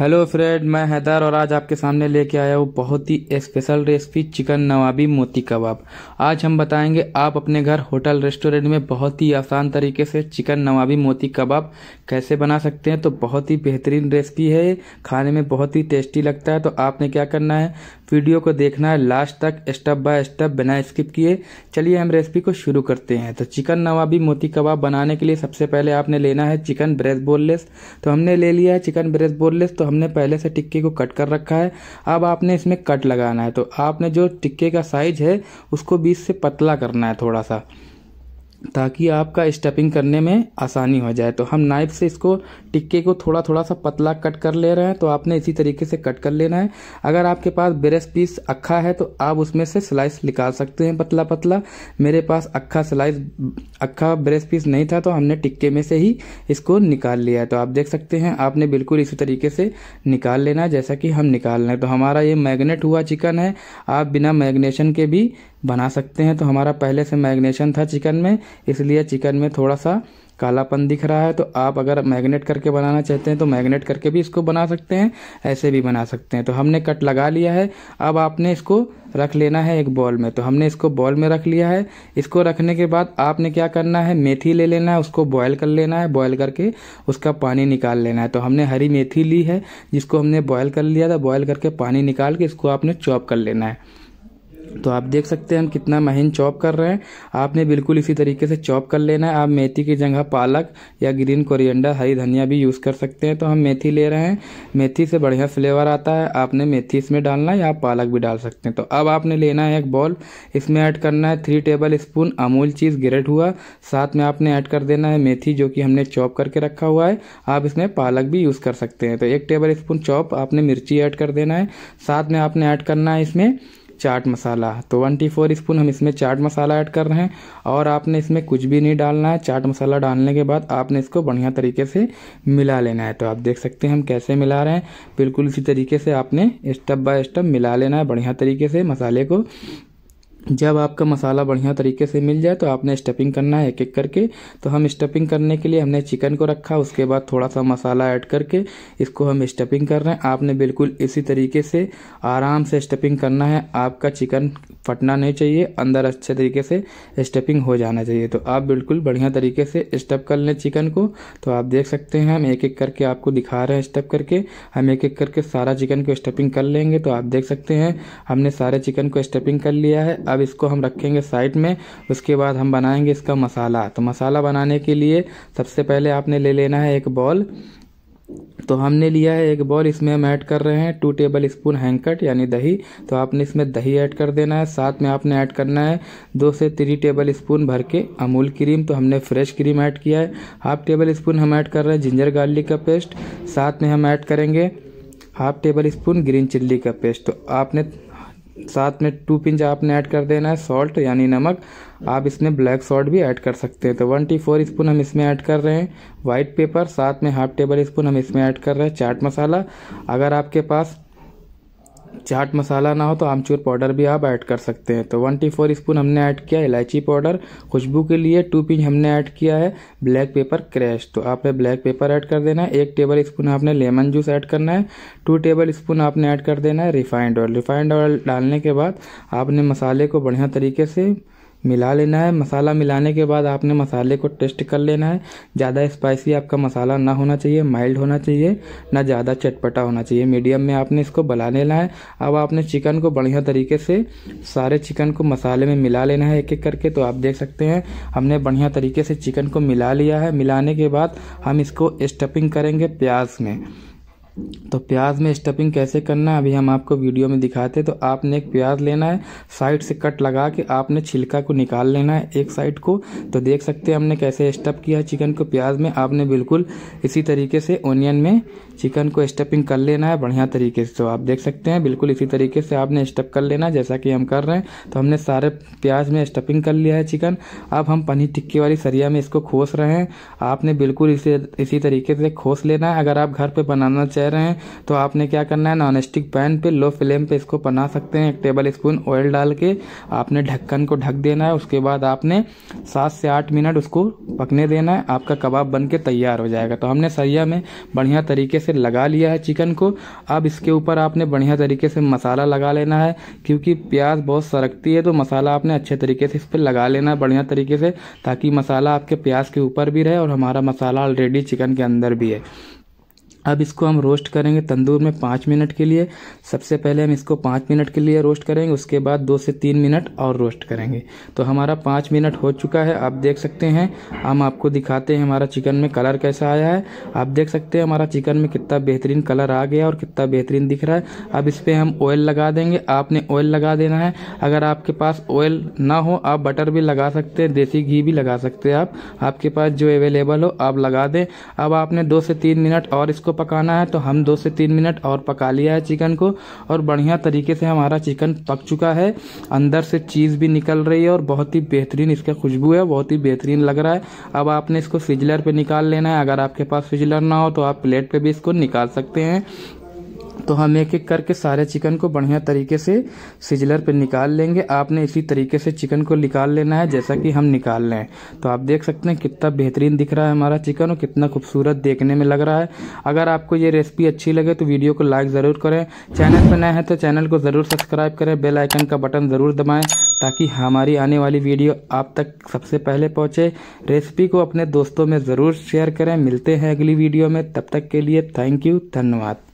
hello friend मैं हैदर और आज आपके सामने लेके आया हूँ बहुत ही special recipe chicken Nawabi Moti kabab आज हम बताएंगे आप अपने घर होटल रेस्टोरेंट में बहुत ही आसान तरीके से चिकन नवाबी मोती कबाब कैसे बना सकते हैं तो बहुत ही बेहतरीन रेसिपी है खाने में बहुत ही टेस्टी लगता है तो आपने क्या करना है वीडियो को देखना है लास्ट तक स्टेप बाय स्टेप बिना स्किप किए चलिए हम रेसिपी को शुरू करते हैं तो चिकन नवाबी मोती कबाब बनाने के लिए सबसे पहले आपने लेना है चिकन ब्रेस बोनलेस तो हमने ले लिया है चिकन ब्रेस बोनलेस तो हमने पहले से टिक्के को कट कर रखा है अब आपने इसमें कट लगाना है तो आपने जो टिक्के का साइज है उसको बीच से पतला करना है थोड़ा सा ताकि आपका स्टपिंग करने में आसानी हो जाए तो हम नाइफ से इसको टिक्के को थोड़ा थोड़ा सा पतला कट कर ले रहे हैं तो आपने इसी तरीके से कट कर लेना है अगर आपके पास ब्रेस पीस अक्खा है तो आप उसमें से स्लाइस निकाल सकते हैं पतला पतला मेरे पास अक्खा स्लाइस अक्खा ब्रेस पीस नहीं था तो हमने टिक्के में से ही इसको निकाल लिया है तो आप देख सकते हैं आपने बिल्कुल इसी तरीके से निकाल लेना है जैसा कि हम निकाल लें तो हमारा ये मैगनेट हुआ चिकन है आप बिना मैगनेशन के भी बना सकते हैं तो हमारा पहले से मैग्नेशन था चिकन में इसलिए चिकन में थोड़ा सा कालापन दिख रहा है तो आप अगर मैग्नेट करके बनाना चाहते हैं तो मैग्नेट करके भी इसको बना सकते हैं ऐसे भी बना सकते हैं तो हमने कट लगा लिया है अब आपने इसको रख लेना है एक बॉल में तो हमने इसको बॉल में रख लिया है इसको रखने के बाद आपने क्या करना है मेथी ले लेना है उसको बॉयल कर लेना है बॉयल करके उसका पानी निकाल लेना है तो हमने हरी मेथी ली है जिसको हमने बॉयल कर लिया था बॉयल करके पानी निकाल के इसको आपने चॉप कर लेना है तो आप देख सकते हैं हम कितना महीन चॉप कर रहे हैं आपने बिल्कुल इसी तरीके से चॉप कर लेना है आप मेथी की जगह पालक या ग्रीन कोरिएंडर हरी धनिया भी यूज़ कर सकते हैं तो हम मेथी ले रहे हैं मेथी से बढ़िया फ्लेवर आता है आपने मेथी इसमें डालना है या आप पालक भी डाल सकते हैं तो अब आपने लेना है एक बॉल इसमें ऐड करना है three tablespoon Amul cheese grated हुआ साथ में आपने ऐड कर देना है मेथी जो कि हमने चॉप करके रखा हुआ है आप इसमें पालक भी यूज़ कर सकते हैं तो एक टेबल स्पून चॉप आपने मिर्ची ऐड कर देना है साथ में आपने ऐड करना है इसमें चाट मसाला तो वन टी फोर स्पून हम इसमें चाट मसाला ऐड कर रहे हैं और आपने इसमें कुछ भी नहीं डालना है चाट मसाला डालने के बाद आपने इसको बढ़िया तरीके से मिला लेना है तो आप देख सकते हैं हम कैसे मिला रहे हैं बिल्कुल इसी तरीके से आपने स्टेप बाय स्टेप मिला लेना है बढ़िया तरीके से मसाले को जब आपका मसाला बढ़िया तरीके से मिल जाए तो आपने स्टफिंग करना है एक एक करके तो हम स्टफिंग करने के लिए हमने चिकन को रखा उसके बाद थोड़ा सा मसाला ऐड करके इसको हम स्टफिंग कर रहे हैं आपने बिल्कुल इसी तरीके से आराम से स्टफिंग करना है आपका चिकन फटना नहीं चाहिए अंदर अच्छे तरीके से स्टफिंग हो जाना चाहिए तो आप बिल्कुल बढ़िया तरीके से स्टफ कर लें चिकन को तो आप देख सकते हैं हम एक एक करके आपको दिखा रहे हैं स्टफ करके हम एक एक करके सारा चिकन को स्टफिंग कर लेंगे तो आप देख सकते हैं हमने सारे चिकन को स्टफिंग कर लिया है अब इसको हम रखेंगे साइड में उसके बाद हम बनाएंगे इसका मसाला तो मसाला बनाने के लिए सबसे पहले आपने ले लेना है एक बॉल तो हमने लिया है एक बॉल इसमें हम ऐड कर रहे हैं टू टेबल स्पून हैंकट यानी दही तो आपने इसमें दही ऐड कर देना है साथ में आपने ऐड करना है दो से थ्री टेबल स्पून भर के अमूल क्रीम तो हमने फ्रेश क्रीम ऐड किया है हाफ टेबल स्पून हम ऐड कर रहे हैं जिंजर गार्लिक का पेस्ट साथ में हम ऐड करेंगे half tablespoon green chilli का पेस्ट तो आपने साथ में टू पिंच आपने ऐड कर देना है सॉल्ट यानी नमक आप इसमें ब्लैक सॉल्ट भी ऐड कर सकते हैं तो वन टी फोर स्पून हम इसमें ऐड कर रहे हैं वाइट पेपर साथ में हाफ टेबल स्पून हम इसमें ऐड कर रहे हैं चाट मसाला अगर आपके पास चाट मसाला ना हो तो आमचूर पाउडर भी आप ऐड कर सकते हैं तो वन टी फोर स्पून हमने ऐड किया इलायची पाउडर खुशबू के लिए टू पिंच हमने ऐड किया है ब्लैक पेपर क्रैश तो आपने ब्लैक पेपर ऐड कर देना है एक टेबल स्पून आपने लेमन जूस ऐड करना है टू टेबल स्पून आपने ऐड कर देना है रिफाइंड ऑयल रिफाइंड ऑयल डालने के बाद आपने मसाले को बढ़िया तरीके से मिला लेना है मसाला मिलाने के बाद आपने मसाले को टेस्ट कर लेना है ज़्यादा स्पाइसी आपका मसाला ना होना चाहिए माइल्ड होना चाहिए ना ज़्यादा चटपटा होना चाहिए मीडियम में आपने इसको बना लेना है अब आपने चिकन को बढ़िया तरीके से सारे चिकन को मसाले में मिला लेना है एक एक करके तो आप देख सकते हैं हमने बढ़िया तरीके से चिकन को मिला लिया है मिलाने के बाद हम इसको स्टफिंग करेंगे प्याज में तो प्याज में स्टफिंग कैसे करना है अभी हम आपको वीडियो में दिखाते हैं तो आपने एक प्याज लेना है साइड से कट लगा के आपने छिलका को निकाल लेना है एक साइड को तो देख सकते हैं हमने कैसे स्टफ किया है चिकन को प्याज में आपने बिल्कुल इसी तरीके से ओनियन में चिकन को स्टफिंग कर लेना है बढ़िया तरीके से तो आप देख सकते हैं बिल्कुल इसी तरीके से आपने स्टफ कर लेना है जैसा कि हम कर रहे हैं तो हमने सारे प्याज में स्टफिंग कर लिया है चिकन अब हम पनीर टिक्की वाली सरिया में इसको खोस रहे हैं आपने बिल्कुल इसे इसी तरीके से खोस लेना है अगर आप घर पर बनाना चाहें रहे हैं तो आपने क्या करना है नॉन स्टिक पैन पे लो फ्लेम पे इसको बना सकते हैं एक टेबल स्पून ऑयल डाल के आपने ढक्कन को ढक देना है उसके बाद आपने सात से आठ मिनट उसको पकने देना है आपका कबाब बन के तैयार हो जाएगा तो हमने सरिया में बढ़िया तरीके से लगा लिया है चिकन को अब इसके ऊपर आपने बढ़िया तरीके से मसाला लगा लेना है क्योंकि प्याज बहुत सरकती है तो मसाला आपने अच्छे तरीके से इस पर लगा लेना है बढ़िया तरीके से ताकि मसाला आपके प्याज के ऊपर भी रहे और हमारा मसाला ऑलरेडी चिकन के अंदर भी है अब इसको हम रोस्ट करेंगे तंदूर में पाँच मिनट के लिए सबसे पहले हम इसको पाँच मिनट के लिए रोस्ट करेंगे उसके बाद दो से तीन मिनट और रोस्ट करेंगे तो हमारा पाँच मिनट हो चुका है आप देख सकते हैं हम आपको दिखाते हैं हमारा चिकन में कलर कैसा आया है आप देख सकते हैं हमारा चिकन में कितना बेहतरीन कलर आ गया और कितना बेहतरीन दिख रहा है अब इस पर हम ऑयल लगा देंगे आपने ऑयल लगा देना है अगर आपके पास ऑयल ना हो आप बटर भी लगा सकते हैं देसी घी भी लगा सकते हैं आप आपके पास जो अवेलेबल हो आप लगा दें अब आपने दो से तीन मिनट और इसको को पकाना है तो हम दो से तीन मिनट और पका लिया है चिकन को और बढ़िया तरीके से हमारा चिकन पक चुका है अंदर से चीज़ भी निकल रही है और बहुत ही बेहतरीन इसका खुशबू है बहुत ही बेहतरीन लग रहा है अब आपने इसको फ्रिजलर पर निकाल लेना है अगर आपके पास फ्रिजलर ना हो तो आप प्लेट पर भी इसको निकाल सकते हैं तो हम एक एक करके सारे चिकन को बढ़िया तरीके से सिजलर पे निकाल लेंगे आपने इसी तरीके से चिकन को निकाल लेना है जैसा कि हम निकाल लें तो आप देख सकते हैं कितना बेहतरीन दिख रहा है हमारा चिकन और कितना खूबसूरत देखने में लग रहा है अगर आपको ये रेसिपी अच्छी लगे तो वीडियो को लाइक ज़रूर करें चैनल पर नए हैं तो चैनल को ज़रूर सब्सक्राइब करें बेल आइकन का बटन ज़रूर दबाएँ ताकि हमारी आने वाली वीडियो आप तक सबसे पहले पहुँचे रेसिपी को अपने दोस्तों में ज़रूर शेयर करें मिलते हैं अगली वीडियो में तब तक के लिए थैंक यू धन्यवाद